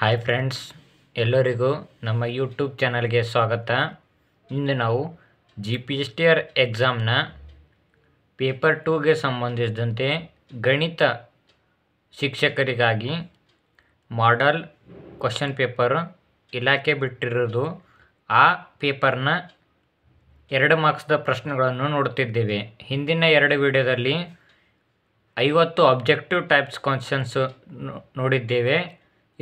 hi friends ಎಲ್ಲರಿಗೂ ನಮ್ಮ YouTube ಚಾನಲ್ಗೆ ಸ್ವಾಗತ ಇಂದು ನಾವು G P S T R ಎಕ್ಸಾಮ್ನ ಪೇಪರ್ ಟೂಗೆ ಸಂಬಂಧಿಸಿದಂತೆ ಗಣಿತ ಶಿಕ್ಷಕರಿಗಾಗಿ ಮಾಡಲ್ ಕ್ವಶನ್ ಪೇಪರ್ ಇಲಾಖೆ ಬಿಟ್ಟಿರೋದು ಆ ಪೇಪರ್ನ ಎರಡು ಮಾರ್ಕ್ಸ್ದ ಪ್ರಶ್ನೆಗಳನ್ನು ನೋಡುತ್ತಿದ್ದೇವೆ ಹಿಂದಿನ ಎರಡು ವಿಡಿಯೋದಲ್ಲಿ ಐವತ್ತು ಅಬ್ಜೆಕ್ಟಿವ್ ಟೈಪ್ಸ್ ಕ್ವಶನ್ಸು ನೋಡಿದ್ದೇವೆ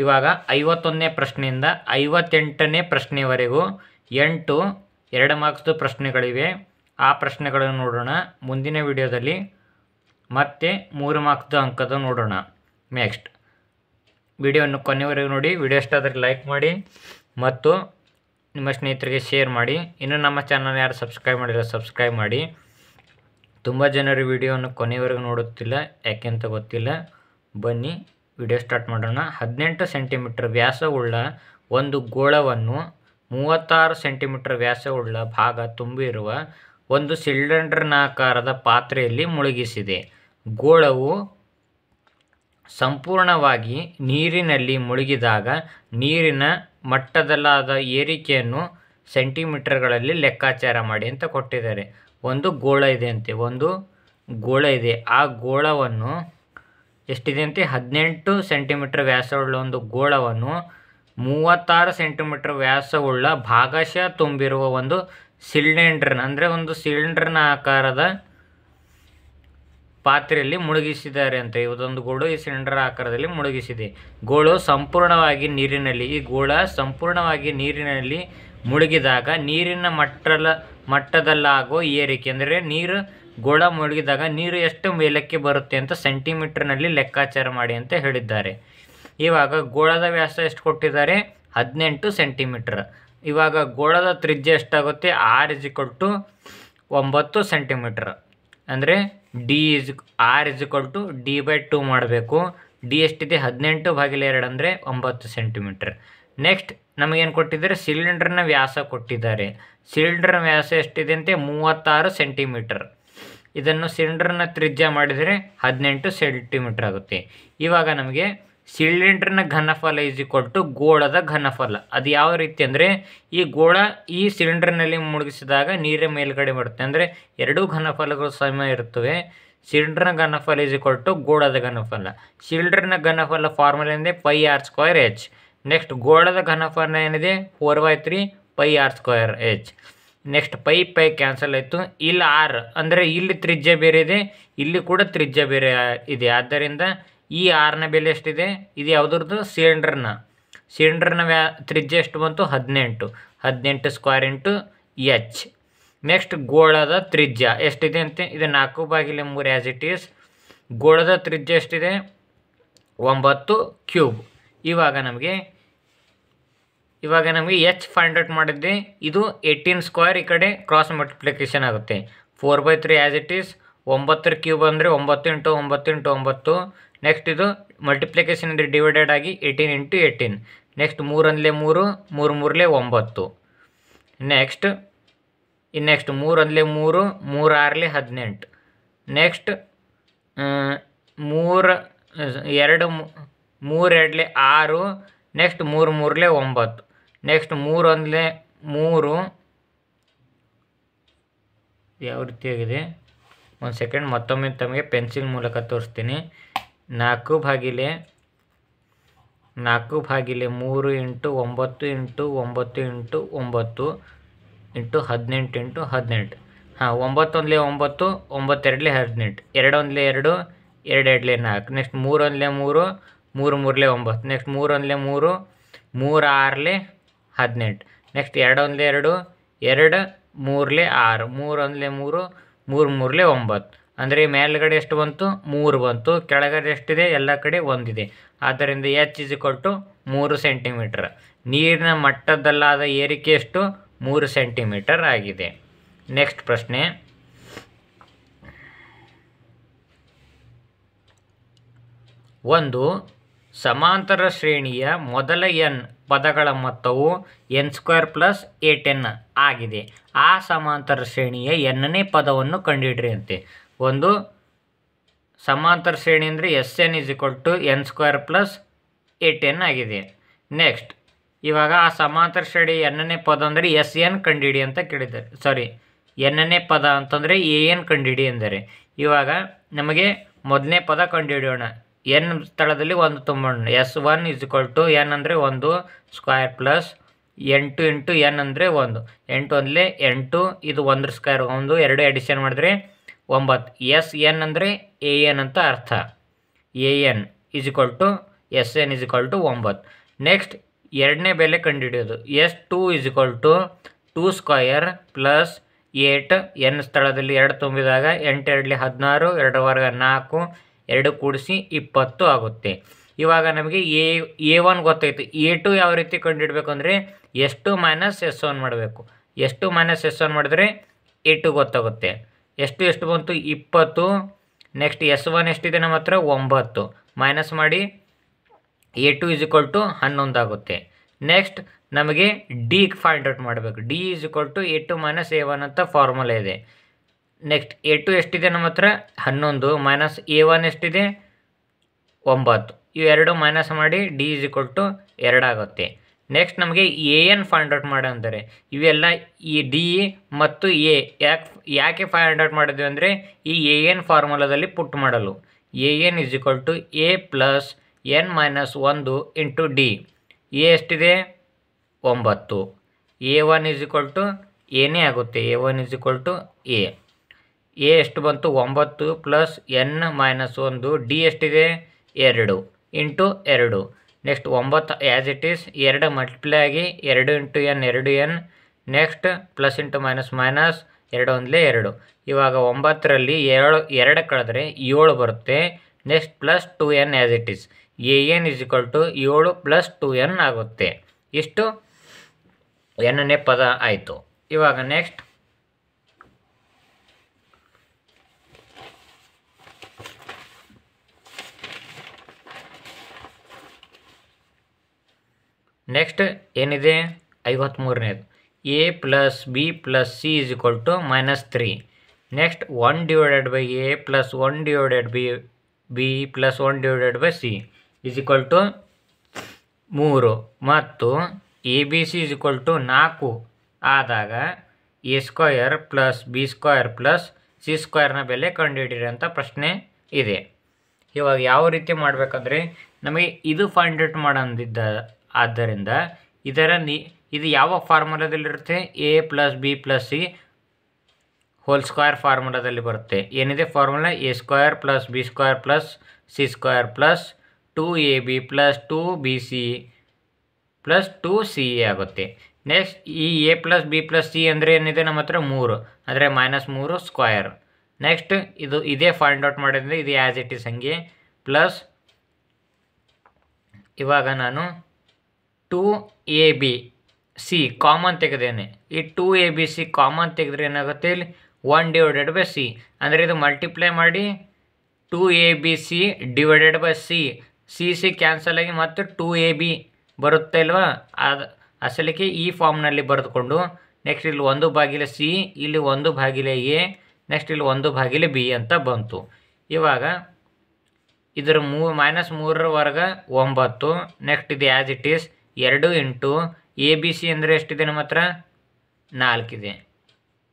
ಇವಾಗ ಐವತ್ತೊಂದನೇ ಪ್ರಶ್ನೆಯಿಂದ ಐವತ್ತೆಂಟನೇ ಪ್ರಶ್ನೆವರೆಗೂ ಎಂಟು ಎರಡು ಮಾರ್ಕ್ಸ್ದು ಪ್ರಶ್ನೆಗಳಿವೆ ಆ ಪ್ರಶ್ನೆಗಳನ್ನು ನೋಡೋಣ ಮುಂದಿನ ವಿಡಿಯೋದಲ್ಲಿ ಮತ್ತೆ ಮೂರು ಮಾರ್ಕ್ಸ್ದು ಅಂಕದ ನೋಡೋಣ ನೆಕ್ಸ್ಟ್ ವಿಡಿಯೋವನ್ನು ಕೊನೆವರೆಗೂ ನೋಡಿ ವಿಡಿಯೋ ಇಷ್ಟ ಆದರೆ ಲೈಕ್ ಮಾಡಿ ಮತ್ತು ನಿಮ್ಮ ಸ್ನೇಹಿತರಿಗೆ ಶೇರ್ ಮಾಡಿ ಇನ್ನು ನಮ್ಮ ಚಾನಲ್ ಯಾರು ಸಬ್ಸ್ಕ್ರೈಬ್ ಮಾಡಿಲ್ಲ ಸಬ್ಸ್ಕ್ರೈಬ್ ಮಾಡಿ ತುಂಬ ಜನರು ವಿಡಿಯೋವನ್ನು ಕೊನೆವರೆಗೂ ನೋಡುತ್ತಿಲ್ಲ ಯಾಕೆಂತ ಗೊತ್ತಿಲ್ಲ ಬನ್ನಿ ವಿಡಿಯೋ ಸ್ಟಾರ್ಟ್ ಮಾಡೋಣ ಹದಿನೆಂಟು ಸೆಂಟಿಮೀಟರ್ ವ್ಯಾಸವುಳ್ಳ ಒಂದು ಗೋಳವನ್ನು ಮೂವತ್ತಾರು ಸೆಂಟಿಮೀಟರ್ ವ್ಯಾಸವುಳ್ಳ ಭಾಗ ತುಂಬಿರುವ ಒಂದು ಸಿಲಿಂಡರ್ನಾಕಾರದ ಪಾತ್ರೆಯಲ್ಲಿ ಮುಳುಗಿಸಿದೆ ಗೋಳವು ಸಂಪೂರ್ಣವಾಗಿ ನೀರಿನಲ್ಲಿ ಮುಳುಗಿದಾಗ ನೀರಿನ ಮಟ್ಟದಲ್ಲಾದ ಏರಿಕೆಯನ್ನು ಸೆಂಟಿಮೀಟರ್ಗಳಲ್ಲಿ ಲೆಕ್ಕಾಚಾರ ಮಾಡಿ ಅಂತ ಕೊಟ್ಟಿದ್ದಾರೆ ಒಂದು ಗೋಳ ಇದೆ ಅಂತೆ ಒಂದು ಗೋಳ ಇದೆ ಆ ಗೋಳವನ್ನು ಎಷ್ಟಿದೆ ಅಂತ ಹದಿನೆಂಟು ಸೆಂಟಿಮೀಟರ್ ವ್ಯಾಸವುಳ್ಳ ಒಂದು ಗೋಳವನ್ನು ಮೂವತ್ತಾರು ಸೆಂಟಿಮೀಟರ್ ವ್ಯಾಸವುಳ್ಳ ಭಾಗಶಃ ತುಂಬಿರುವ ಒಂದು ಸಿಲಿಂಡರ್ನ ಅಂದರೆ ಒಂದು ಸಿಲಿಂಡರ್ನ ಆಕಾರದ ಪಾತ್ರೆಯಲ್ಲಿ ಮುಳುಗಿಸಿದ್ದಾರೆ ಅಂತ ಇವತ್ತೊಂದು ಗೋಳು ಈ ಸಿಲಿಂಡರ್ ಆಕಾರದಲ್ಲಿ ಮುಳುಗಿಸಿದೆ ಗೋಳು ಸಂಪೂರ್ಣವಾಗಿ ನೀರಿನಲ್ಲಿ ಈ ಗೋಳ ಸಂಪೂರ್ಣವಾಗಿ ನೀರಿನಲ್ಲಿ ಮುಳುಗಿದಾಗ ನೀರಿನ ಮಟ್ಟಲ ಮಟ್ಟದಲ್ಲಾಗೋ ಏರಿಕೆ ಅಂದರೆ ನೀರು ಗೋಳ ಮುಳುಗಿದಾಗ ನೀರು ಎಷ್ಟು ಮೇಲಕ್ಕೆ ಬರುತ್ತೆ ಅಂತ ಸೆಂಟಿಮೀಟ್ರ್ನಲ್ಲಿ ಲೆಕ್ಕಾಚಾರ ಮಾಡಿ ಅಂತ ಹೇಳಿದ್ದಾರೆ ಇವಾಗ ಗೋಳದ ವ್ಯಾಸ ಎಷ್ಟು ಕೊಟ್ಟಿದ್ದಾರೆ ಹದಿನೆಂಟು ಸೆಂಟಿಮೀಟರ್ ಇವಾಗ ಗೋಳದ ತ್ರಿಜ್ಯ ಎಷ್ಟಾಗುತ್ತೆ ಆರ್ ಇಜಿಕ್ವಲ್ ಟು ಒಂಬತ್ತು ಸೆಂಟಿಮೀಟರ್ ಅಂದರೆ D is R is equal to D by two ಮಾಡಬೇಕು ಡಿ ಎಷ್ಟಿದೆ ಹದಿನೆಂಟು ಬಾಗಿಲ ಎರಡು ಅಂದರೆ ಒಂಬತ್ತು ಸೆಂಟಿಮೀಟರ್ ನೆಕ್ಸ್ಟ್ ನಮಗೇನು ಕೊಟ್ಟಿದ್ದಾರೆ ಸಿಲಿಂಡರ್ನ ವ್ಯಾಸ ಕೊಟ್ಟಿದ್ದಾರೆ ಸಿಲಿಂಡರ್ನ ವ್ಯಾಸ ಎಷ್ಟಿದೆ ಅಂತೆ ಮೂವತ್ತಾರು ಸೆಂಟಿಮೀಟರ್ ಇದನ್ನು ಸಿಲಿಂಡರ್ನ ತ್ರಿಜ್ಯ ಮಾಡಿದರೆ ಹದಿನೆಂಟು ಸೆಂಟಿಮೀಟರ್ ಆಗುತ್ತೆ ಇವಾಗ ನಮಗೆ ಸಿಲಿಂಡರ್ನ ಘನಫಲ ಈಸ್ ಈಕ್ವಲ್ ಗೋಳದ ಘನಫಲ ಅದು ಯಾವ ರೀತಿ ಅಂದರೆ ಈ ಗೋಳ ಈ ಸಿಲಿಂಡರ್ನಲ್ಲಿ ಮುಳುಗಿಸಿದಾಗ ನೀರ ಮೇಲ್ಗಡೆ ಬರುತ್ತೆ ಅಂದರೆ ಎರಡೂ ಘನಫಲಗಳು ಸಮ ಇರುತ್ತವೆ ಸಿಲಿಂಡರ್ನ ಘನಫಲ ಈಸ್ ಕೊಟ್ಟು ಟು ಗೋಳದ ಘನಫಲ ಸಿಲಿಂಡರ್ನ ಘನಫಲ ಫಾರ್ಮುಲಾ ಏನಿದೆ pi R square H next ಗೋಳದ ಘನಫಲ ಏನಿದೆ four by three pi R square H next pi pi cancel ಆಯಿತು ಇಲ್ಲಿ ಆರ್ ಅಂದರೆ ಇಲ್ಲಿ ತ್ರಿಜ್ಯ ಬೇರೆ ಇದೆ ಇಲ್ಲಿ ಕೂಡ ತ್ರಿಜ್ಯ ಬೇರೆ ಇದೆ ಆದ್ದರಿಂದ ಈ ಆರ್ನ ಬೆಲೆ ಎಷ್ಟಿದೆ ಇದು ಯಾವುದ್ರದ್ದು ಸಿಲಿಂಡರ್ನ ಸಿಲಿಂಡರ್ನ ವ್ಯಾ ತ್ರಿಜ್ಯ ಎಷ್ಟು ಬಂತು ಹದಿನೆಂಟು ಹದಿನೆಂಟು ಸ್ಕ್ವೇರ್ ಇಂಟು ಎಚ್ ನೆಕ್ಸ್ಟ್ ಗೋಳದ ತ್ರಿಜ್ಯ ಎಷ್ಟಿದೆ ಅಂತೆ ಇದು ನಾಲ್ಕು ಬಾಗಿಲೆ ಮೂರು ಆ್ಯಸ್ ಇಟ್ ಈಸ್ ಗೋಳದ ತ್ರಿಜ್ಯ ಎಷ್ಟಿದೆ ಒಂಬತ್ತು ಕ್ಯೂಬ್ ಇವಾಗ ನಮಗೆ ಇವಾಗ ನಮಗೆ ಎಚ್ ಫೈಂಡ್ ಔಟ್ ಮಾಡಿದ್ವಿ ಇದು ಏಯ್ಟೀನ್ ಸ್ಕ್ವೇರ್ ಈ ಕಡೆ ಕ್ರಾಸ್ ಮಲ್ಟಿಪ್ಲಿಕೇಶನ್ ಆಗುತ್ತೆ four by three as it is ಒಂಬತ್ತರ ಕ್ಯೂಬ್ ಅಂದರೆ ಒಂಬತ್ತು ಇಂಟು ಒಂಬತ್ತು ಇಂಟು ಒಂಬತ್ತು ನೆಕ್ಸ್ಟ್ ಇದು ಮಲ್ಟಿಪ್ಲಿಕೇಶನ್ ಅಂದರೆ ಡಿವೈಡೆಡ್ ಆಗಿ ಏಯ್ಟೀನ್ ಇಂಟು ಏಯ್ಟೀನ್ ನೆಕ್ಸ್ಟ್ ಮೂರಂದಲೇ ಮೂರು ಮೂರು ಮೂರಲೇ ಒಂಬತ್ತು ನೆಕ್ಸ್ಟ್ ಇನ್ನು ನೆಕ್ಸ್ಟ್ ಮೂರೊಂದಲೇ ಮೂರು ಮೂರು ಆರಲೇ ಹದಿನೆಂಟು ನೆಕ್ಸ್ಟ್ ಮೂರು ಎರಡು ಮೂರೆರಡಲೆ ಆರು ನೆಕ್ಸ್ಟ್ ಮೂರು ಮೂರಲೇ ಒಂಬತ್ತು ನೆಕ್ಸ್ಟ್ ಮೂರು ಅಂದರೆ ಮೂರು ಯಾವ ರೀತಿಯಾಗಿದೆ ಒಂದು ಸೆಕೆಂಡ್ ಮತ್ತೊಮ್ಮೆ ತಮಗೆ ಪೆನ್ಸಿಲ್ ಮೂಲಕ ತೋರಿಸ್ತೀನಿ ನಾಲ್ಕು ಭಾಗಿಲೆ ನಾಲ್ಕು ಭಾಗಿಲೆ ಮೂರು ಇಂಟು ಒಂಬತ್ತು ಇಂಟು ಒಂಬತ್ತು ಇಂಟು ಒಂಬತ್ತು ಇಂಟು ಹದಿನೆಂಟು ಇಂಟು ಹದಿನೆಂಟು ಹಾಂ ಒಂಬತ್ತೊಂದಲೆ ಒಂಬತ್ತು ಒಂಬತ್ತೆರಡಲೆ ಹದಿನೆಂಟು ಎರಡೊಂದಲೇ ಎರಡು ಎರಡೆರಡಲೆ ನಾಲ್ಕು ನೆಕ್ಸ್ಟ್ ಮೂರೊಂದಲೇ ಮೂರು ಮೂರು ಮೂರಲೆ ಒಂಬತ್ತು ನೆಕ್ಸ್ಟ್ ಮೂರೊಂದಲೇ ಮೂರು ಮೂರು ಆರಲೆ ಹದಿನೆಂಟು ನೆಕ್ಸ್ಟ್ ಎರಡು ಎರಡು ಎರಡು ಮೂರಲೆ ಆರು ಮೂರು ಮೂರು ಮೂರು ಮೂರಲೆ ಒಂಬತ್ತು ಅಂದರೆ ಮೇಲ್ಗಡೆ ಎಷ್ಟು ಬಂತು ಮೂರು ಬಂತು ಕೆಳಗಡೆ ಎಷ್ಟಿದೆ ಎಲ್ಲ ಕಡೆ ಒಂದಿದೆ ಆದ್ದರಿಂದ ಎಚ್ ಇಸ್ ಕೊಟ್ಟು ಮೂರು ಸೆಂಟಿಮೀಟರ್ ನೀರಿನ ಮಟ್ಟದಲ್ಲಾದ ಏರಿಕೆ ಎಷ್ಟು ಮೂರು ಸೆಂಟಿಮೀಟರ್ ಆಗಿದೆ ನೆಕ್ಸ್ಟ್ ಪ್ರಶ್ನೆ ಒಂದು ಸಮಾಂತರ ಶ್ರೇಣಿಯ ಮೊದಲ ಎನ್ ಪದಗಳ ಮೊತ್ತವು N square plus eight N ಆಗಿದೆ ಆ ಸಮಾಂತರ ಶ್ರೇಣಿಯ ಎನ್ನನೇ ಪದವನ್ನು ಕಂಡುಹಿಡ್ರಿ ಅಂತೆ ಒಂದು ಸಮಾಂತರ ಶ್ರೇಣಿ ಅಂದರೆ S N is equal to N square plus eight N ಆಗಿದೆ ನೆಕ್ಸ್ಟ್ ಇವಾಗ ಆ ಸಮಾಂತರ ಶ್ರೇಣಿ ಎನ್ನನೇ ಪದ ಅಂದರೆ ಎಸ್ ಎನ್ ಕಂಡಿಡಿ ಅಂತ ಕೇಳಿದ್ದಾರೆ ಸಾರಿ ಎನ್ನನೇ ಪದ ಅಂತಂದರೆ ಎ ಎನ್ ಕಂಡಿಡಿ ಅಂದರೆ ಇವಾಗ ನಮಗೆ ಮೊದಲನೇ ಪದ ಕಂಡುಹಿಡಿಯೋಣ ಎನ್ ಸ್ಥಳದಲ್ಲಿ ಒಂದು ತುಂಬೋಣ S one is equal to N ಅಂದರೆ ಒಂದು ಸ್ಕ್ವೇರ್ ಪ್ಲಸ್ ಎಂಟು ಇಂಟು ಎನ್ ಅಂದರೆ ಒಂದು ಎಂಟು ಅಂದರೆ ಎಂಟು ಇದು ಒಂದ್ರ ಸ್ಕ್ವೇರ್ ಒಂದು ಎರಡು ಎಡಿಷನ್ ಮಾಡಿದ್ರೆ ಒಂಬತ್ತು ಎಸ್ ಎನ್ ಅಂದರೆ ಎ ಎನ್ ಅಂತ ಅರ್ಥ A N is equal to S N is equal to ಒಂಬತ್ತು ನೆಕ್ಸ್ಟ್ ಎರಡನೇ ಬೆಲೆ ಕಂಡುಹಿಡಿಯೋದು S two is equal to two square plus eight N ಸ್ಥಳದಲ್ಲಿ ಎರಡು ತುಂಬಿದಾಗ ಎಂಟು ಎರಡಲಿ ಹದಿನಾರು ಎರಡರವರೆಗೆ ನಾಲ್ಕು ಎರಡು ಕೂಡಿಸಿ ಇಪ್ಪತ್ತು ಆಗುತ್ತೆ ಇವಾಗ ನಮಗೆ ಎ ಎ ಒನ್ ಗೊತ್ತಾಯಿತು ಎ ಟು ಯಾವ ರೀತಿ ಕಂಡುಹಿಡಬೇಕು ಅಂದರೆ ಎಷ್ಟು ಮೈನಸ್ ಎಸ್ ಒನ್ ಮಾಡಬೇಕು ಎಷ್ಟು ಮೈನಸ್ ಎಸ್ ಒನ್ ಮಾಡಿದ್ರೆ ಎ ಟು ಗೊತ್ತಾಗುತ್ತೆ ಎಷ್ಟು ಎಷ್ಟು ಬಂತು ಇಪ್ಪತ್ತು ನೆಕ್ಸ್ಟ್ ಎಸ್ ಒನ್ ಎಷ್ಟಿದೆ ನಮ್ಮ ಹತ್ರ ಒಂಬತ್ತು ಮೈನಸ್ ಮಾಡಿ A two is equal to ಹನ್ನೊಂದು ಆಗುತ್ತೆ ನೆಕ್ಸ್ಟ್ ನಮಗೆ ಡಿ ಫೈಂಡ್ ಔಟ್ ಮಾಡಬೇಕು D is equal to A two minus A one ಅಂತ ಫಾರ್ಮುಲಾ ಇದೆ ನೆಕ್ಸ್ಟ್ ಎ ಟು ಎಷ್ಟಿದೆ ನಮ್ಮ ಹತ್ರ ಹನ್ನೊಂದು ಮೈನಸ್ ಎ ಒನ್ ಎಷ್ಟಿದೆ ಒಂಬತ್ತು ಇವೆರಡು ಮೈನಸ್ ಮಾಡಿ ಡಿ ಇಸ್ ಇಕ್ವಲ್ ಟು ಎರಡಾಗುತ್ತೆ ನೆಕ್ಸ್ಟ್ ನಮಗೆ ಎ ಎನ್ ಫೈಂಡ್ ಔಟ್ ಮಾಡಿ ಅಂದರೆ ಇವೆಲ್ಲ ಈ ಡಿ ಮತ್ತು ಎ ಯಾಕೆ ಯಾಕೆ ಫೈಂಡ್ ಔಟ್ ಮಾಡಿದ್ವಿ ಅಂದರೆ ಈ ಎ ಎನ್ ಫಾರ್ಮುಲಾದಲ್ಲಿ ಪುಟ್ ಮಾಡಲು A N is equal to A plus N minus ಒಂದು ಇಂಟು ಡಿ ಎ ಎಷ್ಟಿದೆ ಒಂಬತ್ತು A one is equal to ಎನೇ ಆಗುತ್ತೆ A one is equal to A A ಎಷ್ಟು ಬಂತು ಒಂಬತ್ತು ಪ್ಲಸ್ ಎನ್ ಮೈನಸ್ ಒಂದು ಡಿ ಎಷ್ಟಿದೆ ಎರಡು ಇಂಟು ಎರಡು ನೆಕ್ಸ್ಟ್ ಒಂಬತ್ತು ಆ್ಯಸ್ ಇಟ್ ಈಸ್ ಎರಡು ಮಲ್ಟಿಪ್ಲೈ ಆಗಿ ಎರಡು ಇಂಟು ಎನ್ ಎರಡು N next plus into minus minus ಎರಡು ಒಂದಲೇ ಎರಡು ಇವಾಗ ಒಂಬತ್ತರಲ್ಲಿ ಎರಡು ಎರಡು ಕಳೆದ್ರೆ ಏಳು ಬರುತ್ತೆ next plus two N as it is A N is equal to ಏಳು ಪ್ಲಸ್ ಟು ಎನ್ ಆಗುತ್ತೆ ಇಷ್ಟು ಎನ್ನೇ ಪದ ಆಯಿತು ಇವಾಗ ನೆಕ್ಸ್ಟ್ ನೆಕ್ಸ್ಟ್ ಏನಿದೆ ಮೂರನೇದು A plus B plus C is equal to minus three next one divided by A plus one divided B B plus one divided by C is equal to ಮೂರು ಮತ್ತು A B C is equal to ನಾಲ್ಕು ಆದಾಗ A square plus B square plus C ಸ್ಕ್ವಯರ್ನ ಬೆಲೆ ಕಂಡುಹಿಡಿಯಂಥ ಪ್ರಶ್ನೆ ಇದೆ ಇವಾಗ ಯಾವ ರೀತಿ ಮಾಡಬೇಕಂದ್ರೆ ನಮಗೆ ಇದು ಫೈಂಡ್ ಔಟ್ ಮಾಡಂದಿದ್ದ ಆದ್ದರಿಂದ ಇದರ ನಿ ಇದು ಯಾವ ಫಾರ್ಮುಲಾದಲ್ಲಿರುತ್ತೆ A plus B plus C whole square ಫಾರ್ಮುಲಾದಲ್ಲಿ ಬರುತ್ತೆ ಏನಿದೆ formula A square plus B square plus C square plus two A B plus two B C plus two C A ಆಗುತ್ತೆ ನೆಕ್ಸ್ಟ್ ಈ A plus B plus C ಅಂದರೆ ಏನಿದೆ ನಮ್ಮ ಹತ್ರ ಮೂರು ಅಂದರೆ ಮೈನಸ್ ಮೂರು ಸ್ಕ್ವಯರ್ ನೆಕ್ಸ್ಟ್ ಇದು ಇದೇ ಫೈಂಡ್ ಔಟ್ ಮಾಡಿದ್ರೆ ಇದು ಆ್ಯಸ್ ಇಟ್ ಇಸ್ ಹಂಗೆ ಪ್ಲಸ್ ಇವಾಗ ನಾನು two A B C common ತೆಗೆದೇನೆ ಈ two A B C common ತೆಗೆದ್ರೆ ಏನಾಗುತ್ತೆ ಇಲ್ಲಿ ಒನ್ ಡಿವೈಡೆಡ್ ಬೈ ಸಿ ಅಂದರೆ ಇದು ಮಲ್ಟಿಪ್ಲೈ ಮಾಡಿ two A B C divided by C C C cancel ಆಗಿ ಮತ್ತು ಟೂ ಎ ಬಿ ಬರುತ್ತೆ ಇಲ್ವಾ ಅದು ಅಸಲಿಗೆ ಈ ಫಾರ್ಮ್ನಲ್ಲಿ ಬರೆದುಕೊಂಡು ನೆಕ್ಸ್ಟ್ ಇಲ್ಲಿ ಒಂದು ಬಾಗಿಲ ಸಿ ಇಲ್ಲಿ ಒಂದು ಬಾಗಿಲ ಎ ನೆಕ್ಸ್ಟ್ ಇಲ್ಲಿ ಒಂದು ಬಾಗಿಲ ಬಿ ಅಂತ ಬಂತು ಇವಾಗ ಇದರ ಮೂ ಮೈನಸ್ ಮೂರರ ಒಂಬತ್ತು ನೆಕ್ಸ್ಟ್ ಇದು ಆ್ಯಸ್ ಇಟ್ ಈಸ್ ಎರಡು ಇಂಟು ಎ ಬಿ ಸಿ ಅಂದರೆ ಎಷ್ಟಿದೆ ನಮ್ಮ ಹತ್ರ ನಾಲ್ಕಿದೆ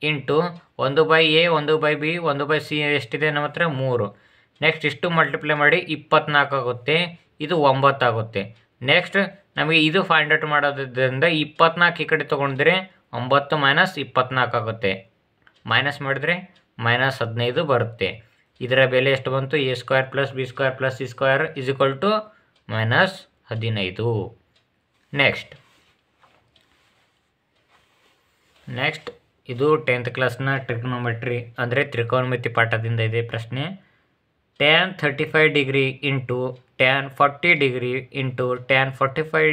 ಇಂಟು ಒಂದು ಬೈ ಎ ಒಂದು ಬೈ ಬಿ ಒಂದು ಬೈ ಸಿ ಎಷ್ಟಿದೆ ನಮ್ಮ ಹತ್ರ ಮೂರು ನೆಕ್ಸ್ಟ್ ಇಷ್ಟು ಮಲ್ಟಿಪ್ಲೈ ಮಾಡಿ ಇಪ್ಪತ್ನಾಲ್ಕು ಆಗುತ್ತೆ ಇದು ಒಂಬತ್ತಾಗುತ್ತೆ ನೆಕ್ಸ್ಟ್ ನಮಗೆ ಇದು ಫೈಂಡ್ ಔಟ್ ಮಾಡೋದ್ರಿಂದ ಇಪ್ಪತ್ನಾಲ್ಕು ಈ ಕಡೆ ತೊಗೊಂಡಿದ್ರೆ ಒಂಬತ್ತು ಮೈನಸ್ ಇಪ್ಪತ್ನಾಲ್ಕು ಆಗುತ್ತೆ ಮೈನಸ್ ಮಾಡಿದ್ರೆ ಮೈನಸ್ ಹದಿನೈದು ಬರುತ್ತೆ ಇದರ ಬೆಲೆ ಎಷ್ಟು ಬಂತು A square plus B square plus C square is equal to minus ಹದಿನೈದು ನೆಕ್ಸ್ಟ್ ನೆಕ್ಸ್ಟ್ ಇದು ಟೆಂತ್ ಕ್ಲಾಸ್ನ ಟ್ರಿಗ್ನೋಮೆಟ್ರಿ ಅಂದರೆ ತ್ರಿಕೋನಮಿತಿ ಪಾಠದಿಂದ ಇದೆ ಪ್ರಶ್ನೆ tan thirty five degree into tan forty degree into tan forty five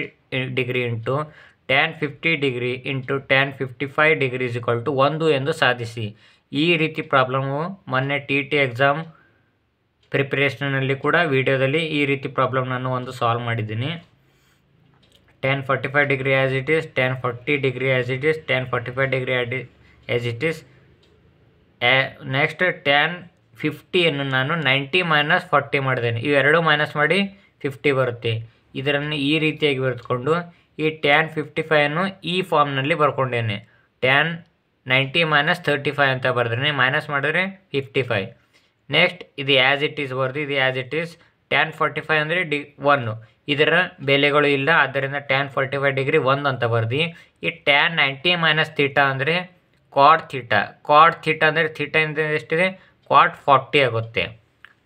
degree into tan fifty degree into tan fifty five degree is to ಒಂದು ಎಂದು ಸಾಧಿಸಿ ಈ ರೀತಿ ಪ್ರಾಬ್ಲಮು ಮೊನ್ನೆ ಟಿ ಟಿ ಎಕ್ಸಾಮ್ ಪ್ರಿಪ್ರೇಷನಲ್ಲಿ ಕೂಡ ವಿಡಿಯೋದಲ್ಲಿ ಈ ರೀತಿ ಪ್ರಾಬ್ಲಮ್ ನಾನು ಒಂದು ಸಾಲ್ವ್ ಮಾಡಿದ್ದೀನಿ tan 45 degree as it is tan 40 degree as it is tan 45 degree as it is next tan ಫಿಫ್ಟಿಯನ್ನು ನಾನು ನೈಂಟಿ ಮೈನಸ್ ಫಾರ್ಟಿ ಮಾಡಿದ್ದೇನೆ ಇವೆರಡು ಮೈನಸ್ ಮಾಡಿ ಫಿಫ್ಟಿ ಬರುತ್ತೆ ಇದರನ್ನು ಈ ರೀತಿಯಾಗಿ ಬರೆದುಕೊಂಡು ಈ ಟ್ಯಾನ್ ಫಿಫ್ಟಿ ಫೈವನ್ನು ಈ ಫಾರ್ಮ್ನಲ್ಲಿ ಬರ್ಕೊಂಡೇನೆ tan ninety minus thirty five ಅಂತ ಬರೆದ್ರೆ ಮೈನಸ್ ಮಾಡಿದ್ರೆ ಫಿಫ್ಟಿ ಫೈವ್ ನೆಕ್ಸ್ಟ್ ಇದು ಆ್ಯಸ್ ಇಟ್ ಈಸ್ ಬರೆದು ಇದು as it is tan forty five ಅಂದರೆ ಡಿ ಒನ್ನು ಇದರ ಬೆಲೆಗಳು ಇಲ್ಲ ಆದ್ದರಿಂದ ಟ್ಯಾನ್ ಫಾರ್ಟಿ ಫೈವ್ ಡಿಗ್ರಿ ಒಂದು ಅಂತ ಬರ್ದು ಈ ಟ್ಯಾನ್ ನೈಂಟಿ ಮೈನಸ್ ಥೀಟಾ ಅಂದರೆ ಕ್ವಾಡ್ ಥೀಟಾ ಕ್ವಾಡ್ ಥೀಟಾ ಅಂದರೆ ಥೀಟ ಇಂದ ಎಷ್ಟಿದೆ ಕ್ವಾಡ್ ಫಾರ್ಟಿ ಆಗುತ್ತೆ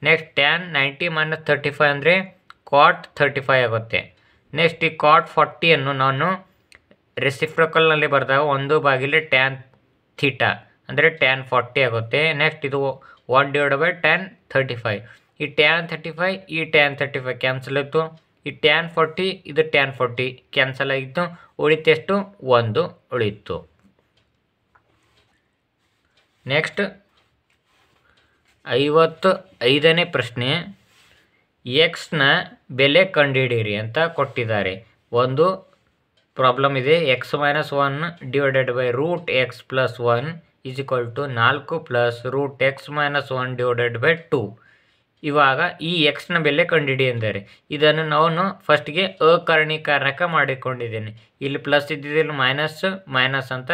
next tan ninety minus thirty five ಅಂದರೆ ಕ್ವಾಡ್ ಥರ್ಟಿ ಫೈವ್ ಆಗುತ್ತೆ ನೆಕ್ಸ್ಟ್ ಈ ಕ್ವಾಡ್ ಫಾರ್ಟಿಯನ್ನು ನಾನು ರೆಸಿಫ್ರಕಲ್ನಲ್ಲಿ ಬರೆದಾಗ ಒಂದು ಬಾಗಿಲೆ ಟ್ಯಾನ್ ಥೀಟಾ ಅಂದರೆ ಟ್ಯಾನ್ ಫಾರ್ಟಿ ಆಗುತ್ತೆ ನೆಕ್ಸ್ಟ್ ಇದು one divide by tan thirty five ಈ ಟ್ಯಾನ್ ಥರ್ಟಿ ಫೈವ್ ಈ ಟ್ಯಾನ್ ಥರ್ಟಿ ಫೈವ್ ಕ್ಯಾನ್ಸಲ್ ಆಯಿತು ಈ ಟ್ಯಾನ್ ಫೋರ್ಟಿ ಇದು ಟ್ಯಾನ್ ಫೋರ್ಟಿ ಕ್ಯಾನ್ಸಲ್ ಆಗಿತ್ತು ಉಳಿತೆಷ್ಟು ಒಂದು ಉಳಿತು ನೆಕ್ಸ್ಟ್ ಐವತ್ತು ಐದನೇ ಪ್ರಶ್ನೆ ಎಕ್ಸ್ನ ಬೆಲೆ ಕಂಡುಹಿಡಿಯಿರಿ ಅಂತ ಕೊಟ್ಟಿದ್ದಾರೆ ಒಂದು ಪ್ರಾಬ್ಲಮ್ ಇದೆ x minus one divided by root x plus one is equal to ನಾಲ್ಕು plus root x minus one divided by two ಇವಾಗ ಈ ಎಕ್ಸ್ನ ಬೆಲೆ ಕಂಡುಹಿಡಿಯಂದರೆ ಇದನ್ನು ನಾನು ಫಸ್ಟ್ಗೆ ಅಕರ್ಣೀಕಾರಕ ಮಾಡಿಕೊಂಡಿದ್ದೇನೆ ಇಲ್ಲಿ ಪ್ಲಸ್ ಇದ್ದಿದ್ದಲ್ಲಿ ಮೈನಸ್ ಮೈನಸ್ ಅಂತ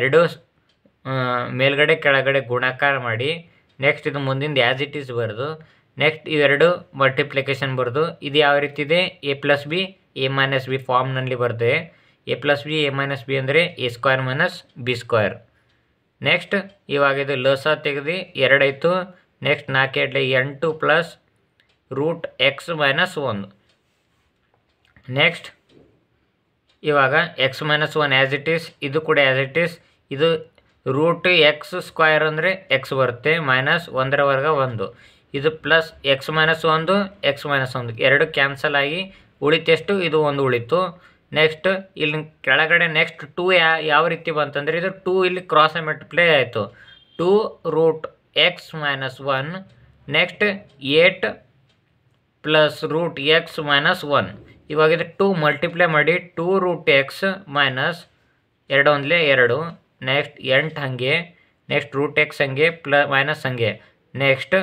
ಎರಡು ಮೇಲ್ಗಡೆ ಕೆಳಗಡೆ ಗುಣಾಕಾರ ಮಾಡಿ ನೆಕ್ಸ್ಟ್ ಇದು ಮುಂದಿಂದ ಆ್ಯಸ್ ಇಟ್ ಈಸ್ ಬರೆದು ನೆಕ್ಸ್ಟ್ ಇವೆರಡು ಮಲ್ಟಿಪ್ಲಿಕೇಶನ್ ಬರೆದು ಇದು ಯಾವ ರೀತಿ ಇದೆ a plus b a minus b ಫಾರ್ಮ್ನಲ್ಲಿ ಬರ್ತದೆ a plus b a minus b ಅಂದರೆ a square minus b square next ಇವಾಗ ಇದು ಲಸ ತೆಗೆದು ಎರಡಾಯಿತು ನೆಕ್ಸ್ಟ್ ನಾಲ್ಕೆಡ್ಲಿ ಎಂಟು ಪ್ಲಸ್ ರೂಟ್ ಎಕ್ಸ್ ಮೈನಸ್ ಒಂದು ನೆಕ್ಸ್ಟ್ ಇವಾಗ x minus one as it is ಇದು ಕೂಡ ಆ್ಯಸ್ ಇಟ್ ಈಸ್ ಇದು ರೂಟ್ ಎಕ್ಸ್ ಸ್ಕ್ವಯರ್ ಅಂದರೆ ಎಕ್ಸ್ ಬರುತ್ತೆ ಮೈನಸ್ ಒಂದರವರೆಗೆ ಒಂದು ಇದು ಪ್ಲಸ್ ಎಕ್ಸ್ ಮೈನಸ್ ಒಂದು ಎಕ್ಸ್ ಮೈನಸ್ ಒಂದು ಎರಡು ಕ್ಯಾನ್ಸಲ್ ಆಗಿ ಉಳಿತೆಷ್ಟು ಇದು ಒಂದು ಉಳಿತು ನೆಕ್ಸ್ಟ್ ಇಲ್ಲಿ ಕೆಳಗಡೆ ನೆಕ್ಸ್ಟ್ ಟೂ ಯಾವ ರೀತಿ ಬಂತಂದರೆ ಇದು ಟೂ ಇಲ್ಲಿ ಕ್ರಾಸ್ ಮಲ್ಟಿಪ್ಲೈ ಆಯಿತು two root x minus one next eight plus root x minus one ಇವಾಗಿದ್ರೆ ಟೂ ಮಲ್ಟಿಪ್ಲೈ ಮಾಡಿ ಟೂ ರೂಟ್ ಎಕ್ಸ್ ಮೈನಸ್ ಎರಡು ಎರಡು ನೆಕ್ಸ್ಟ್ ಎಂಟ್ ಹಾಗೆ ನೆಕ್ಸ್ಟ್ ರೂಟ್ ಎಕ್ಸ್ ಹಂಗೆ ಪ್ಲ ಮೈನಸ್ ಹಂಗೆ ನೆಕ್ಸ್ಟ್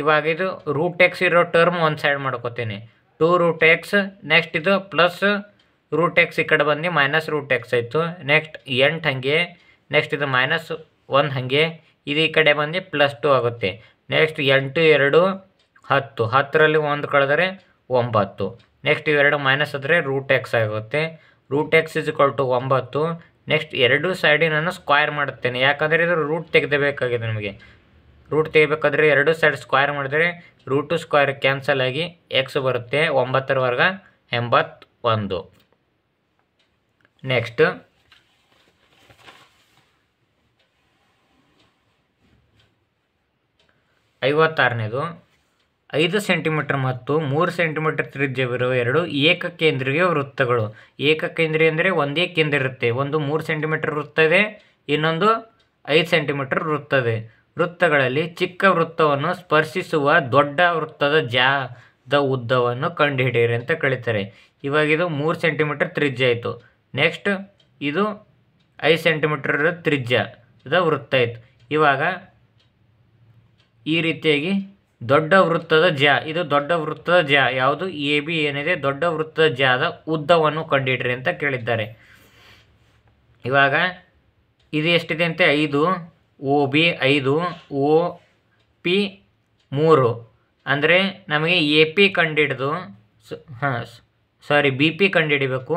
ಇವಾಗಿದು ಇದು ರೂಟ್ ಎಕ್ಸ್ ಇರೋ ಟರ್ಮ್ ಒಂದು ಸೈಡ್ ಮಾಡ್ಕೋತೀನಿ ಟೂ ರೂಟ್ ಎಕ್ಸ್ ನೆಕ್ಸ್ಟ್ ಇದು ಪ್ಲಸ್ ರೂಟ್ ಎಕ್ಸ್ ಈ ಕಡೆ ಬಂದು ಮೈನಸ್ ರೂಟ್ ಎಕ್ಸ್ ಆಯಿತು ನೆಕ್ಸ್ಟ್ ಎಂಟ್ ಹಾಗೆ ನೆಕ್ಸ್ಟ್ ಇದು ಮೈನಸ್ ಒನ್ ಹಾಗೆ ಇದು ಈ ಕಡೆ ಬಂದು ಪ್ಲಸ್ ಟು ಆಗುತ್ತೆ ನೆಕ್ಸ್ಟ್ ಎಂಟು ಎರಡು ಹತ್ತು ಹತ್ತರಲ್ಲಿ ಒಂದು ಕಳೆದರೆ ಒಂಬತ್ತು ನೆಕ್ಸ್ಟ್ ಇವೆರಡು ಮೈನಸ್ ಆದರೆ ರೂಟ್ ಎಕ್ಸ್ ಆಗುತ್ತೆ root x is equal to ಒಂಬತ್ತು ನೆಕ್ಸ್ಟ್ ಎರಡು ಸೈಡಿ ನಾನು ಸ್ಕ್ವೈರ್ ಮಾಡುತ್ತೇನೆ ಯಾಕಂದರೆ ಇದು ರೂಟ್ ತೆಗೆದಬೇಕಾಗಿದೆ ನಮಗೆ ರೂಟ್ ತೆಗಿಬೇಕಾದ್ರೆ ಎರಡು ಸೈಡ್ ಸ್ಕ್ವೈರ್ ಮಾಡಿದರೆ ರೂಟು ಸ್ಕ್ವಯರ್ ಕ್ಯಾನ್ಸಲ್ ಆಗಿ ಎಕ್ಸ್ ಬರುತ್ತೆ ಒಂಬತ್ತರವರೆಗೆ ಎಂಬತ್ತೊಂದು ನೆಕ್ಸ್ಟ್ ಐವತ್ತಾರನೇದು ಐದು ಸೆಂಟಿಮೀಟರ್ ಮತ್ತು ಮೂರು ಸೆಂಟಿಮೀಟರ್ ತ್ರಿಜ್ಯವಿರುವ ಎರಡು ಏಕಕೇಂದ್ರೀಯ ವೃತ್ತಗಳು ಏಕಕೇಂದ್ರಿ ಅಂದರೆ ಒಂದೇ ಕೇಂದ್ರ ಇರುತ್ತೆ ಒಂದು ಮೂರು ಸೆಂಟಿಮೀಟರ್ ವೃತ್ತ ಇದೆ ಇನ್ನೊಂದು ಐದು ಸೆಂಟಿಮೀಟರ್ ವೃತ್ತ ಇದೆ ವೃತ್ತಗಳಲ್ಲಿ ಚಿಕ್ಕ ವೃತ್ತವನ್ನು ಸ್ಪರ್ಶಿಸುವ ದೊಡ್ಡ ವೃತ್ತದ ಜಾದ ಉದ್ದವನ್ನು ಕಂಡುಹಿಡಿಯಿರಿ ಅಂತ ಕಳೀತಾರೆ ಇವಾಗ ಇದು ಮೂರು ಸೆಂಟಿಮೀಟರ್ ತ್ರಿಜ್ಯ ಆಯಿತು ನೆಕ್ಸ್ಟ್ ಇದು ಐದು ಸೆಂಟಿಮೀಟರ್ ತ್ರಿಜ್ಯದ ವೃತ್ತ ಆಯಿತು ಇವಾಗ ಈ ರೀತಿಯಾಗಿ ದೊಡ್ಡ ವೃತ್ತದ ಜ ಇದು ದೊಡ್ಡ ವೃತ್ತದ ಜ ಯಾವುದು ಎ ಬಿ ಏನಿದೆ ದೊಡ್ಡ ವೃತ್ತದ ಜಾದ ಉದ್ದವನ್ನು ಕಂಡಿಡ್ರಿ ಅಂತ ಕೇಳಿದ್ದಾರೆ ಇವಾಗ ಇದು ಎಷ್ಟಿದೆ ಅಂತೆ ಐದು ಓ ಬಿ ಐದು ಓ ಪಿ ಮೂರು ಅಂದರೆ ನಮಗೆ ಎ ಪಿ ಕಂಡಿಡ್ದು ಹಾಂ ಸಾರಿ ಬಿ ಪಿ ಕಂಡುಹಿಡಿಬೇಕು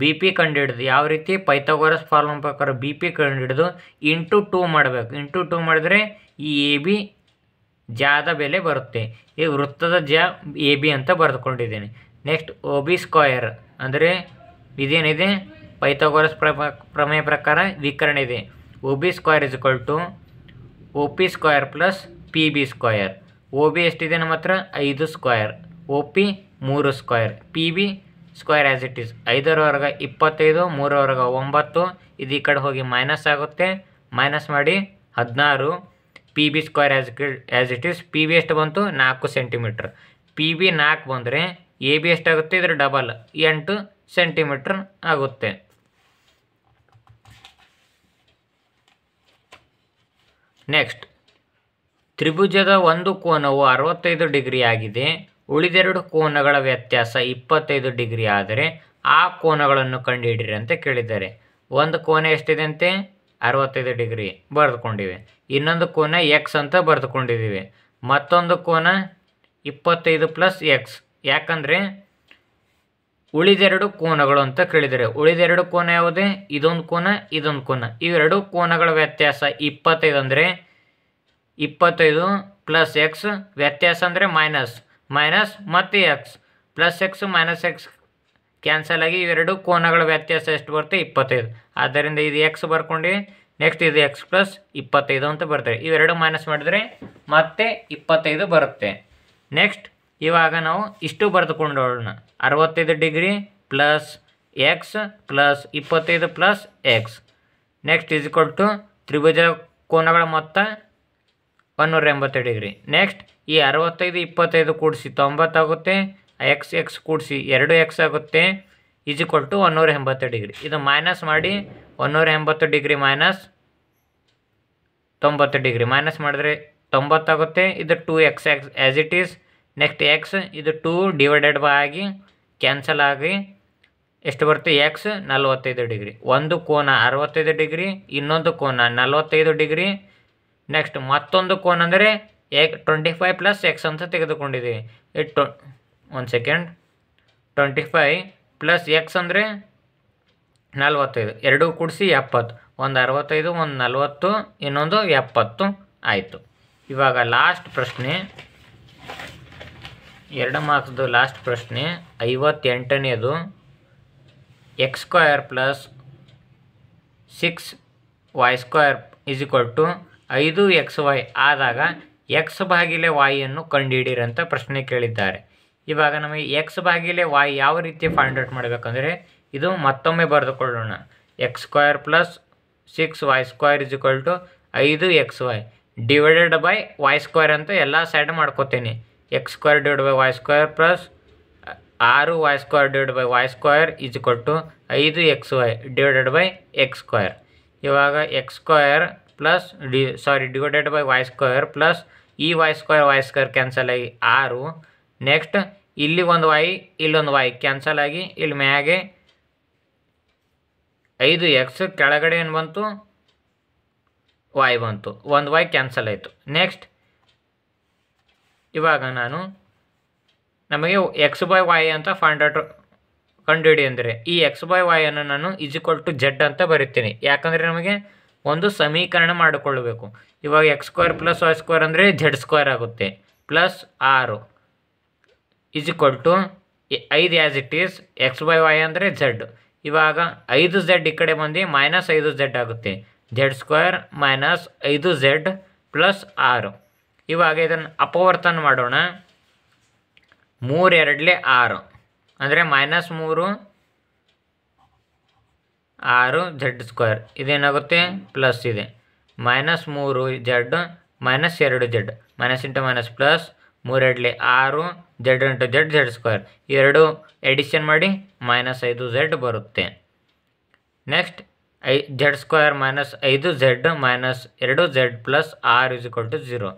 ಬಿ ಪಿ ಕಂಡುಹಿಡ್ದು ಯಾವ ರೀತಿ ಪೈಥಾಗೋರಸ್ ಫಾರ್ಮ್ ಪ್ರಕಾರ ಬಿ ಪಿ ಕಂಡುಹಿಡ್ದು ಇಂಟು ಟೂ ಮಾಡಬೇಕು ಇಂಟು ಟೂ ಮಾಡಿದ್ರೆ ಈ ಎ ಬಿ ಜಾದ ಬೆಲೆ ಬರುತ್ತೆ ಈ ವೃತ್ತದ ಜ ಎ ಬಿ ಅಂತ ಬರೆದುಕೊಂಡಿದ್ದೇನೆ ನೆಕ್ಸ್ಟ್ ಒ ಬಿ ಸ್ಕ್ವಯರ್ ಅಂದರೆ ಇದೇನಿದೆ ಪೈಥಾಗೋರಸ್ ಪ್ರಮೇಯ ಪ್ರಕಾರ ವಿಕರಣ ಇದೆ O B square is equal to O P square plus P B square O B ಎಷ್ಟಿದೆ ನಮ್ಮ ಹತ್ರ ಐದು ಸ್ಕ್ವಯರ್ ಒ ಪಿ ಮೂರು square P B square as it is ಐದರವರೆಗೆ ಇಪ್ಪತ್ತೈದು ಮೂರರವರೆಗೆ ಒಂಬತ್ತು ಇದು ಈ ಕಡೆ ಹೋಗಿ ಮೈನಸ್ ಆಗುತ್ತೆ ಮೈನಸ್ ಮಾಡಿ ಹದಿನಾರು P B square as as it is P B ಎಷ್ಟು ಬಂತು ನಾಲ್ಕು ಸೆಂಟಿಮೀಟ್ರ್ ಪಿ ಬಿ ನಾಲ್ಕು ಬಂದರೆ ಎ ಬಿ ಎಷ್ಟಾಗುತ್ತೆ ಇದ್ರ ಡಬಲ್ ಎಂಟು ಸೆಂಟಿಮೀಟ್ರ್ ಆಗುತ್ತೆ ನೆಕ್ಸ್ಟ್ ತ್ರಿಭುಜದ ಒಂದು ಕೋನವು ಅರವತ್ತೈದು ಡಿಗ್ರಿ ಆಗಿದೆ ಉಳಿದೆರಡು ಕೋನಗಳ ವ್ಯತ್ಯಾಸ ಇಪ್ಪತ್ತೈದು ಡಿಗ್ರಿ ಆದರೆ ಆ ಕೋನಗಳನ್ನು ಕಂಡುಹಿಡಿರಿ ಅಂತ ಕೇಳಿದ್ದಾರೆ ಒಂದು ಕೋನ ಎಷ್ಟಿದೆ ಅಂತೆ ಅರವತ್ತೈದು ಡಿಗ್ರಿ ಬರೆದುಕೊಂಡಿವೆ ಇನ್ನೊಂದು ಕೋನ ಎಕ್ಸ್ ಅಂತ ಬರೆದುಕೊಂಡಿದ್ದೀವಿ ಮತ್ತೊಂದು ಕೋನ ಇಪ್ಪತ್ತೈದು ಪ್ಲಸ್ ಎಕ್ಸ್ ಯಾಕಂದರೆ ಉಳಿದೆರಡು ಕೋನಗಳು ಅಂತ ಕೇಳಿದರೆ ಉಳಿದೆರಡು ಕೋನ ಯಾವುದೇ ಇದೊಂದು ಕೋನ ಇದೊಂದು ಕೋನ ಇವೆರಡು ಕೋನಗಳ ವ್ಯತ್ಯಾಸ ಇಪ್ಪತ್ತೈದು ಅಂದರೆ ಇಪ್ಪತ್ತೈದು ಪ್ಲಸ್ ಎಕ್ಸ್ ವ್ಯತ್ಯಾಸ ಅಂದರೆ ಮೈನಸ್ ಮೈನಸ್ ಮತ್ತು x plus x minus x cancel ಆಗಿ ಇವೆರಡು ಕೋನಗಳ ವ್ಯತ್ಯಾಸ ಎಷ್ಟು ಬರುತ್ತೆ ಇಪ್ಪತ್ತೈದು ಆದ್ದರಿಂದ ಇದು ಎಕ್ಸ್ ಬರ್ಕೊಂಡು ನೆಕ್ಸ್ಟ್ ಇದು ಎಕ್ಸ್ ಪ್ಲಸ್ ಇಪ್ಪತ್ತೈದು ಅಂತ ಬರ್ತದೆ ಇವೆರಡು ಮೈನಸ್ ಮಾಡಿದ್ರೆ ಮತ್ತೆ ಇಪ್ಪತ್ತೈದು ಬರುತ್ತೆ ನೆಕ್ಸ್ಟ್ ಇವಾಗ ನಾವು ಇಷ್ಟು ಬರೆದುಕೊಂಡೋಣ ಅರವತ್ತೈದು ಡಿಗ್ರಿ ಪ್ಲಸ್ ಎಕ್ಸ್ ಪ್ಲಸ್ ಇಪ್ಪತ್ತೈದು plus x next is to ತ್ರಿಭುಜ ಕೋನಗಳ ಮೊತ್ತ ಒನ್ನೂರ ಎಂಬತ್ತು ಡಿಗ್ರಿ ನೆಕ್ಸ್ಟ್ ಈ ಅರವತ್ತೈದು ಇಪ್ಪತ್ತೈದು ಕೂಡಿಸಿ ತೊಂಬತ್ತಾಗುತ್ತೆ ಎಕ್ಸ್ ಎಕ್ಸ್ ಕೂಡಿಸಿ ಎರಡು ಎಕ್ಸ್ ಆಗುತ್ತೆ ಈಜ್ ಇಕ್ವಲ್ ಟು ಒನ್ನೂರ ಎಂಬತ್ತು ಡಿಗ್ರಿ ಇದು ಮೈನಸ್ ಮಾಡಿ ಒನ್ನೂರ ಎಂಬತ್ತು ಡಿಗ್ರಿ ಮೈನಸ್ ತೊಂಬತ್ತು ಡಿಗ್ರಿ ಮೈನಸ್ ಮಾಡಿದ್ರೆ ತೊಂಬತ್ತಾಗುತ್ತೆ ಇದು two x x as it is next x ಇದು ಟೂ ಡಿವೈಡೆಡ್ ಬೈ ಆಗಿ ಕ್ಯಾನ್ಸಲ್ ಆಗಿ ಎಷ್ಟು ಬರುತ್ತೆ ಎಕ್ಸ್ ನಲ್ವತ್ತೈದು ಡಿಗ್ರಿ ಒಂದು ಕೋನ ಅರವತ್ತೈದು ಡಿಗ್ರಿ ಇನ್ನೊಂದು ಕೋನ ನಲ್ವತ್ತೈದು ಡಿಗ್ರಿ ನೆಕ್ಸ್ಟ್ ಮತ್ತೊಂದು ಕೋನ ಅಂದರೆ ಎಕ್ ಟ್ವೆಂಟಿ ಫೈವ್ ಪ್ಲಸ್ ಎಕ್ಸ್ ಅಂತ ತೆಗೆದುಕೊಂಡಿದ್ದೀವಿ ಇಟ್ ಒಂದು second twenty five plus x ಅಂದರೆ ನಲ್ವತ್ತೈದು ಎರಡು ಕೂಡಿಸಿ ಎಪ್ಪತ್ತು ಒಂದು ಅರವತ್ತೈದು ಒಂದು ನಲ್ವತ್ತು ಇನ್ನೊಂದು ಎಪ್ಪತ್ತು ಆಯಿತು ಇವಾಗ ಲಾಸ್ಟ್ ಪ್ರಶ್ನೆ ಎರಡು ಮಾರ್ಕ್ಸ್ದು ಲಾಸ್ಟ್ ಪ್ರಶ್ನೆ ಐವತ್ತೆಂಟನೇದು x square plus six y square is equal to ಐದು ಎಕ್ಸ್ ವೈ ಆದಾಗ ಎಕ್ಸ್ ಬಾಗಿಲೆ ವಾಯನ್ನು ಕಂಡುಹಿಡಿಯಿರಂತ ಪ್ರಶ್ನೆ ಕೇಳಿದ್ದಾರೆ ಇವಾಗ ನಮಗೆ ಎಕ್ಸ್ ಬಾಗಿಲೆ ವಾಯ್ ಯಾವ ರೀತಿ ಫೈಂಡ್ ಮಾಡಬೇಕಂದ್ರೆ ಇದು ಮತ್ತೊಮ್ಮೆ ಬರೆದುಕೊಳ್ಳೋಣ x square plus six y square is equal to ಐದು x y divided by y square ಅಂತ ಎಲ್ಲ ಸೈಡ್ ಮಾಡ್ಕೋತೀನಿ x square divide by y square plus ಆರು y square divide by y square is equal to ಐದು x y divided by x square ಇವಾಗ x square plus D sorry divided by y square plus ಈ y square y square cancel ಆಗಿ ಆರು next ಇಲ್ಲಿ ಒಂದು Y ಇಲ್ಲೊಂದು Y cancel ಆಗಿ ಇಲ್ಲಿ ಮ್ಯಾಗೆ ಐದು ಎಕ್ಸ್ ಕೆಳಗಡೆ ಏನು ಬಂತು ವಾಯ್ ಬಂತು ಒಂದು ವೈ ಕ್ಯಾನ್ಸಲ್ ಆಯಿತು ನೆಕ್ಸ್ಟ್ ಇವಾಗ ನಾನು ನಮಗೆ ಎಕ್ಸ್ ಬೈ ವೈ ಅಂತ ಫಂಡ್ ಔಟ್ ಕಂಡುಹಿಡಿ ಅಂದರೆ ಈ ಎಕ್ಸ್ ಬೈ ವಾಯನ್ನು ನಾನು ಈಕ್ವಲ್ ಟು ಜೆಡ್ ಅಂತ ಬರೀತೀನಿ ಯಾಕಂದರೆ ನಮಗೆ ಒಂದು ಸಮೀಕರಣ ಮಾಡಿಕೊಳ್ಳಬೇಕು ಇವಾಗ x square plus y square ಅಂದರೆ ಜೆಡ್ ಸ್ಕ್ವೇರ್ ಆಗುತ್ತೆ ಪ್ಲಸ್ ಆರು ಇಸ್ ಈಕ್ವಲ್ ಟು ಐದು as it is x by y ಅಂದರೆ ಝಡ್ ಇವಾಗ ಐದು ಝಡ್ ಈ ಕಡೆ ಬಂದು ಮೈನಸ್ ಐದು ಝಡ್ ಆಗುತ್ತೆ ಝೆಡ್ ಸ್ಕ್ವೇರ್ ಮೈನಸ್ ಐದು ಝೆಡ್ ಪ್ಲಸ್ ಆರು ಇವಾಗ ಇದನ್ನು ಅಪವರ್ತನ ಮಾಡೋಣ ಮೂರು ಎರಡಲಿ ಆರು ಅಂದರೆ ಮೈನಸ್ ಮೂರು ಆರು ಝಡ್ ಸ್ಕ್ವೇರ್ ಇದೇನಾಗುತ್ತೆ ಪ್ಲಸ್ ಇದೆ ಮೈನಸ್ ಮೂರು ಝಡ್ ಮೈನಸ್ ಎರಡು z minus into minus plus ಮೂರೆಡ್ಲಿ ಆರು z into z z square ಎರಡು ಎಡಿಷನ್ ಮಾಡಿ ಮೈನಸ್ ಐದು ಝೆಡ್ ಬರುತ್ತೆ ನೆಕ್ಸ್ಟ್ ಐ ಜೆಡ್ ಸ್ಕ್ವೇರ್ ಮೈನಸ್ ಐದು ಝೆಡ್ ಮೈನಸ್ ಎರಡು ಝೆಡ್ ಪ್ಲಸ್ ಆರ್ ಇಸ್ ಇಕ್ವಲ್ ಟು ಜೀರೋ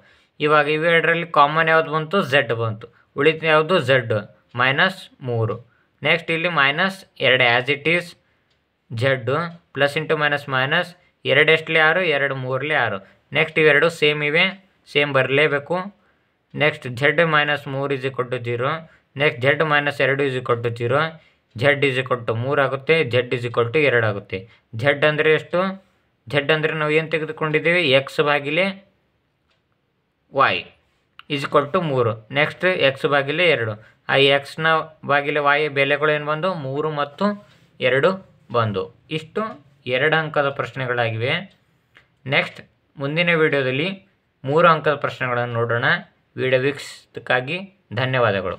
ಇವಾಗ ಇವೆರಡರಲ್ಲಿ ಕಾಮನ್ ಯಾವುದು ಬಂತು ಝೆಡ್ ಬಂತು ಉಳಿತು ಯಾವುದು ಝೆಡ್ ಮೈನಸ್ ಮೂರು ನೆಕ್ಸ್ಟ್ ಇಲ್ಲಿ ಮೈನಸ್ ಎರಡು as it is z plus into minus minus ಎರಡು ಎಷ್ಟಲಿ ಆರು ಎರಡು ಮೂರಲಿ ಆರು ನೆಕ್ಸ್ಟ್ ಇವೆರಡು ಸೇಮ್ ಇವೆ ಸೇಮ್ ಬರಲೇಬೇಕು ನೆಕ್ಸ್ಟ್ ಝೆಡ್ ಮೈನಸ್ ಮೂರು ಈಸ್ ಕೊಟ್ಟು ಜೀರೋ ನೆಕ್ಸ್ಟ್ ಝೆಡ್ ಮೈನಸ್ ಎರಡು ಈಸ್ ಕೊಟ್ಟು ಜೀರೋ ಝೆಡ್ ಈಸ್ ಕೊಟ್ಟು ಮೂರು ಆಗುತ್ತೆ ಝೆಡ್ ಈಸ್ ಕೊಟ್ಟು ಎರಡು ಆಗುತ್ತೆ ಝೆಡ್ ಅಂದರೆ ಎಷ್ಟು ಝೆಡ್ ಅಂದರೆ ನಾವು ಏನು ತೆಗೆದುಕೊಂಡಿದ್ದೀವಿ ಎಕ್ಸ್ ಬಾಗಿಲೆ ವಾಯ್ ಈಸ್ ಕೊಟ್ಟು ಮೂರು ನೆಕ್ಸ್ಟ್ ಎಕ್ಸ್ ಬಾಗಿಲೆ ಎರಡು ಆ ಎಕ್ಸ್ನ ಬಾಗಿಲೆ ವಾಯಿ ಬೆಲೆಗಳು ಏನು ಬಂದು ಮೂರು ಮತ್ತು ಎರಡು ಬಂದು ಇಷ್ಟು ಎರಡು ಅಂಕದ ಪ್ರಶ್ನೆಗಳಾಗಿವೆ ನೆಕ್ಸ್ಟ್ ಮುಂದಿನ ವಿಡಿಯೋದಲ್ಲಿ ಮೂರು ಅಂಕದ ಪ್ರಶ್ನೆಗಳನ್ನು ನೋಡೋಣ ವಿಡಿಯೋ ವೀಕ್ಷಿಸೋದಕ್ಕಾಗಿ ಧನ್ಯವಾದಗಳು